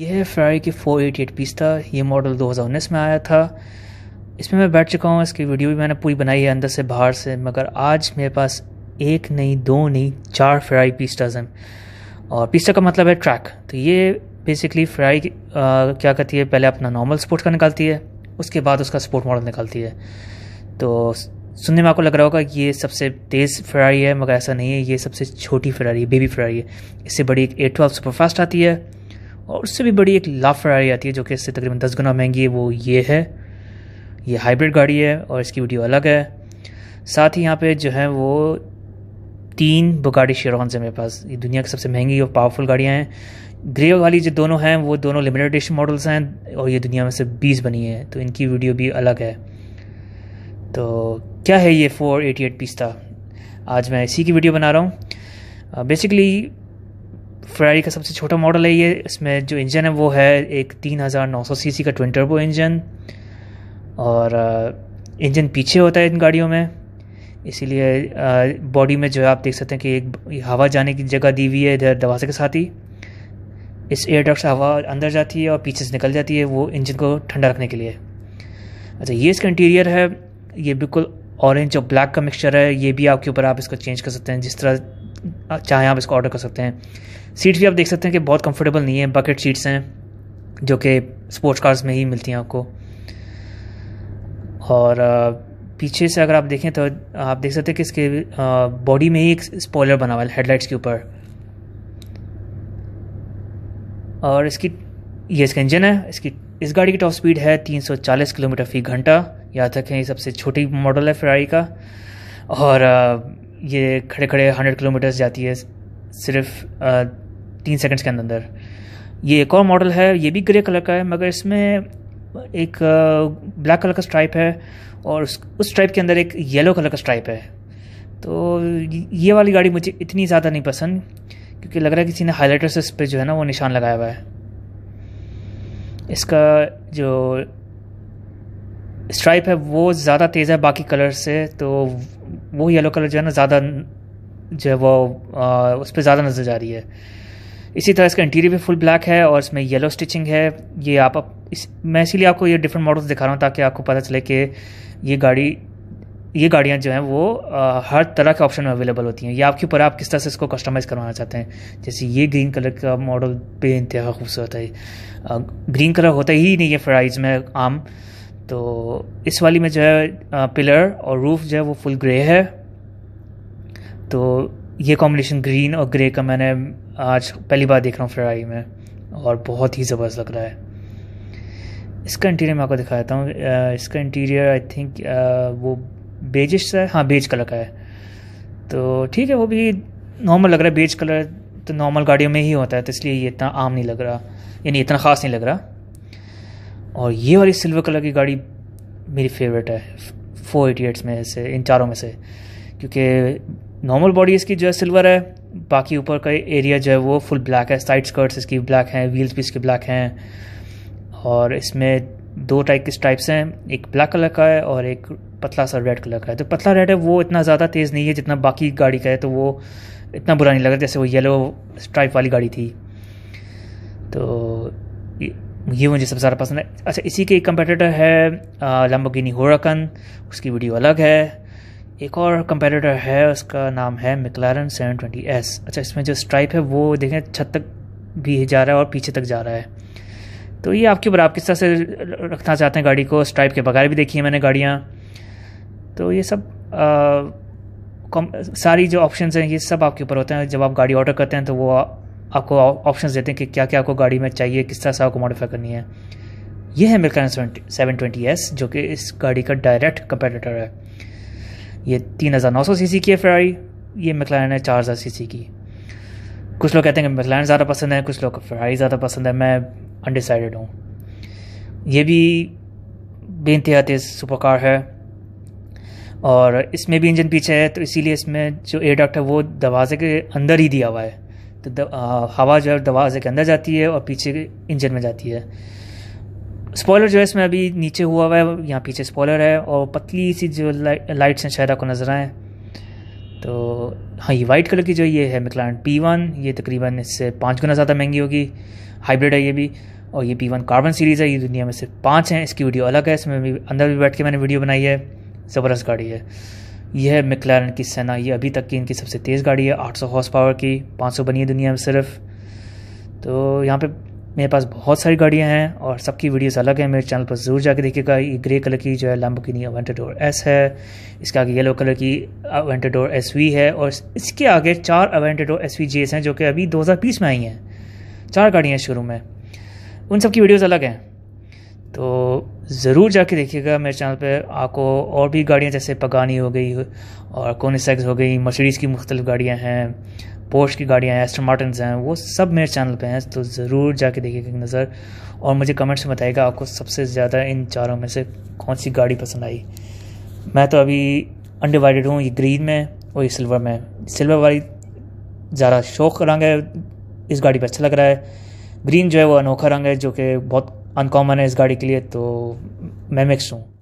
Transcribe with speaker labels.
Speaker 1: यह है फ्राई की फोर एटी एट पीस था ये मॉडल दो हज़ार उन्नीस में आया था इसमें मैं बैठ चुका हूँ इसकी वीडियो भी मैंने पूरी बनाई है अंदर से बाहर से मगर आज मेरे पास एक नहीं दो नहीं चार फ्राई पिस्टाज हैं और पिस्टा का मतलब है ट्रैक तो ये बेसिकली फ्राई क्या करती है पहले अपना नॉर्मल स्पोर्ट का निकालती है उसके बाद उसका स्पोर्ट मॉडल निकालती है तो सुनने में आपको लग रहा होगा ये सबसे तेज़ फ्राई है मगर ऐसा नहीं है ये सबसे छोटी फ्राई है बेबी फ्राई है इससे बड़ी एक ए ट्वेल्व सुपर फास्ट आती है और उससे भी बड़ी एक ला फरारी आती है जो कि इससे तकरीबन दस गुना महंगी है वो ये है ये हाइब्रिड गाड़ी है और इसकी वीडियो अलग है साथ ही यहाँ पे जो है वो तीन बुगाड़ी शेरॉन्स से मेरे पास ये दुनिया की सबसे महंगी और पावरफुल गाड़ियाँ हैं ग्रे वाली जो दोनों हैं वो दोनों लिमिटेड एडिशन मॉडल्स हैं और ये दुनिया में से बीस बनी है तो इनकी वीडियो भी अलग है तो क्या है ये फोर एटी एट पिस्ता आज मैं इसी की वीडियो बना रहा हूँ बेसिकली uh, फरारी का सबसे छोटा मॉडल है ये इसमें जो इंजन है वो है एक तीन हज़ार नौ सौ सी का ट्विन टर्बो इंजन और इंजन uh, पीछे होता है इन गाड़ियों में इसीलिए बॉडी uh, में जो है आप देख सकते हैं कि एक हवा जाने की जगह दी हुई है इधर दरवाजे के साथ ही इस एयर से हवा अंदर जाती है और पीछे से निकल जाती है वो इंजन को ठंडा रखने के लिए अच्छा ये इसका इंटीरियर है ये बिल्कुल ऑरेंज और ब्लैक का मिक्सचर है ये भी आपके ऊपर आप इसको चेंज कर सकते हैं जिस तरह चाहे आप इसको ऑर्डर कर सकते हैं सीट्स भी आप देख सकते हैं कि बहुत कंफर्टेबल नहीं है बकेट सीट्स हैं जो कि स्पोर्ट्स कार्स में ही मिलती हैं आपको और पीछे से अगर आप देखें तो आप देख सकते हैं कि इसके बॉडी में ही एक स्पॉयलर बना हुआ है हेडलाइट्स के ऊपर और इसकी ये इसका इंजन है इसकी इस गाड़ी की टॉप स्पीड है 340 किलोमीटर फी घंटा याद रखें ये सबसे छोटी मॉडल है फिरारी का और ये खड़े खड़े हंड्रेड किलोमीटर्स जाती है सिर्फ तीन सेकंड्स के अंदर अंदर ये एक और मॉडल है ये भी ग्रे कलर का है मगर इसमें एक ब्लैक कलर का स्ट्राइप है और उस उस स्ट्राइप के अंदर एक येलो कलर का स्ट्राइप है तो ये वाली गाड़ी मुझे इतनी ज़्यादा नहीं पसंद क्योंकि लग रहा है किसी ने हाईलाइटर से इस पर जो है ना वो निशान लगाया हुआ है इसका जो स्ट्राइप है वो ज़्यादा तेज़ है बाकी कलर से तो वो येलो कलर जो है ना ज़्यादा जो है वो आ, उस पर ज़्यादा नज़र जा रही है इसी तरह इसका इंटीरियर भी फुल ब्लैक है और इसमें येलो स्टिचिंग है ये आप, इस मैं इसीलिए आपको ये डिफरेंट मॉडल्स दिखा रहा हूँ ताकि आपको पता चले कि ये गाड़ी ये गाड़ियाँ जो हैं वो आ, हर तरह के ऑप्शन में अवेलेबल होती हैं ये आपके ऊपर आप किस तरह से इसको कस्टमाइज़ करवाना चाहते हैं जैसे ये ग्रीन कलर का मॉडल बे इंतहा खूबसूरत है आ, ग्रीन कलर होता ही नहीं है फ्राइज में आम तो इस वाली में जो है पिलर और रूफ जो है वो फुल ग्रे है तो ये कॉम्बिनेशन ग्रीन और ग्रे का मैंने आज पहली बार देख रहा हूँ फ्राई में और बहुत ही ज़बरदस्त लग रहा है इसका इंटीरियर मैं आपको दिखाता हूँ इसका इंटीरियर आई थिंक वो बेजिश है हाँ बेज कलर का है तो ठीक है वो भी नॉर्मल लग रहा है बेज कलर तो नॉर्मल गाड़ियों में ही होता है तो इसलिए ये इतना आम नहीं लग रहा यानी इतना ख़ास नहीं लग रहा और ये वाली सिल्वर कलर की गाड़ी मेरी फेवरेट है फोर एटी एट्स में से इन चारों में से क्योंकि नॉर्मल बॉडी इसकी जो है सिल्वर है बाकी ऊपर का एरिया जो है वो फुल ब्लैक है साइड स्कर्ट्स इसकी ब्लैक हैं व्हील्स भी इसके ब्लैक हैं और इसमें दो टाइप के स्ट्राइप्स हैं एक ब्लैक कलर का है और एक पतला सा रेड कलर का है तो पतला रेड है वो इतना ज़्यादा तेज़ नहीं है जितना बाकी गाड़ी का है तो वो इतना बुरा नहीं लगा जैसे वो येलो स्ट्राइप वाली गाड़ी थी तो ये मुझे सबसे ज़्यादा पसंद है अच्छा इसी के एक कंपेटिटर है लम्बोगिनी होरकन उसकी वीडियो अलग है एक और कंपेटिटर है उसका नाम है मिकलारन सेवन ट्वेंटी एस अच्छा इसमें जो स्ट्राइप है वो देखें छत तक भी जा रहा है और पीछे तक जा रहा है तो ये आपके ऊपर आप किस तरह से रखना चाहते हैं गाड़ी को स्ट्राइप के बगैर भी देखी है मैंने गाड़ियाँ तो ये सब आ, सारी जो ऑप्शंस हैं ये सब आपके ऊपर होते हैं जब आप गाड़ी ऑर्डर करते हैं तो वो आपको ऑप्शन देते हैं कि क्या क्या आपको गाड़ी में चाहिए किस तरह से आपको मॉडिफाई करनी है ये है मिल्कन सेवन ट्वेंटी एस जो कि इस गाड़ी का डायरेक्ट कंपेटेटर है ये तीन हज़ार नौ सौ सी सी की है फ्राई ये मिकलैन है चार हज़ार सी सी की कुछ लोग कहते हैं कि मिकलैन ज़्यादा पसंद है कुछ लोग फ्राई ज़्यादा पसंद है मैं अनडिसाइडेड हूँ ये भी बेनतहा तेज़ सुपर कार है और इसमें भी इंजन पीछे है तो इसीलिए इसमें जो एयर डक्ट है वो दरवाजे के अंदर ही दिया हुआ है तो द, आ, हवा जो है दरवाजे के अंदर जाती है और पीछे इंजन में जाती है स्पॉयलर जो है इसमें अभी नीचे हुआ हुआ है यहाँ पीछे स्पॉयलर है और पतली सी जो लाइ, लाइट्स हैं शायद आपको नज़र आएँ तो हाँ ये वाइट कलर की जो ये है मिकलान पी वन ये तकरीबन इससे पाँच गुना ज़्यादा महंगी होगी हाइब्रिड है ये भी और ये पी वन कार्बन सीरीज़ है ये दुनिया में सिर्फ पाँच हैं इसकी वीडियो अलग है इसमें भी अंदर भी बैठ के मैंने वीडियो बनाई है ज़बरदस्त गाड़ी है यह मिकलैरन की सेना ये अभी तक की इनकी सबसे तेज़ गाड़ी है 800 हॉर्स पावर की 500 बनी है दुनिया में सिर्फ तो यहाँ पे मेरे पास बहुत सारी गाड़ियाँ हैं और सबकी वीडियोस अलग हैं मेरे चैनल पर ज़रूर जाके देखिएगा ये ग्रे कलर की जो है लैम्बोगिनी अवेंटाडोर एस है इसके आगे येलो कलर की अवेंटेडोर एस वी है और इसके आगे चार अवेंटेडोर एस वी जेस हैं जो कि अभी दो में आई हैं चार गाड़ियाँ शुरू में उन सब की वीडियोज़ अलग हैं तो ज़रूर जाके देखिएगा मेरे चैनल पे आपको और भी गाड़ियाँ जैसे पगानी हो गई और कोनिसेक्स हो गई मर्सडीज़ की मुख्तलिफ गाड़ियाँ हैं पोर्श की गाड़ियाँ हैं एस्टर मार्टन्स हैं वो सब मेरे चैनल पे हैं तो ज़रूर जाके देखिएगा नज़र और मुझे कमेंट्स में बताइएगा आपको सबसे ज़्यादा इन चारों में से कौन सी गाड़ी पसंद आई मैं तो अभी अनडिवाइडेड हूँ ये ग्रीन में और ये सिल्वर में सिल्वर वाली ज़्यादा शौक रंग है इस गाड़ी पर अच्छा लग रहा है ग्रीन जो है वो अनोखा रंग है जो कि बहुत अनकॉमन है इस गाड़ी के लिए तो मैं मिक्स हूँ